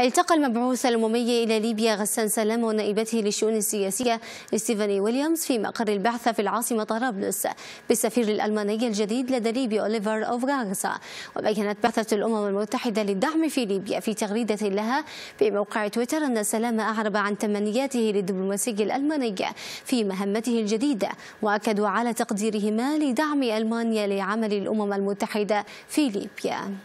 التقى المبعوث الأممي إلى ليبيا غسان سلام ونائبته للشؤون السياسية ستيفاني ويليامز في مقر البعثة في العاصمة طرابلس بالسفير الألماني الجديد لدى ليبيا أوليفر أوفغاغسا وبينت بعثة الأمم المتحدة للدعم في ليبيا في تغريدة لها في موقع تويتر أن سلام أعرب عن تمنياته للدبلوماسي الألماني في مهمته الجديدة وأكدوا على تقديرهما لدعم ألمانيا لعمل الأمم المتحدة في ليبيا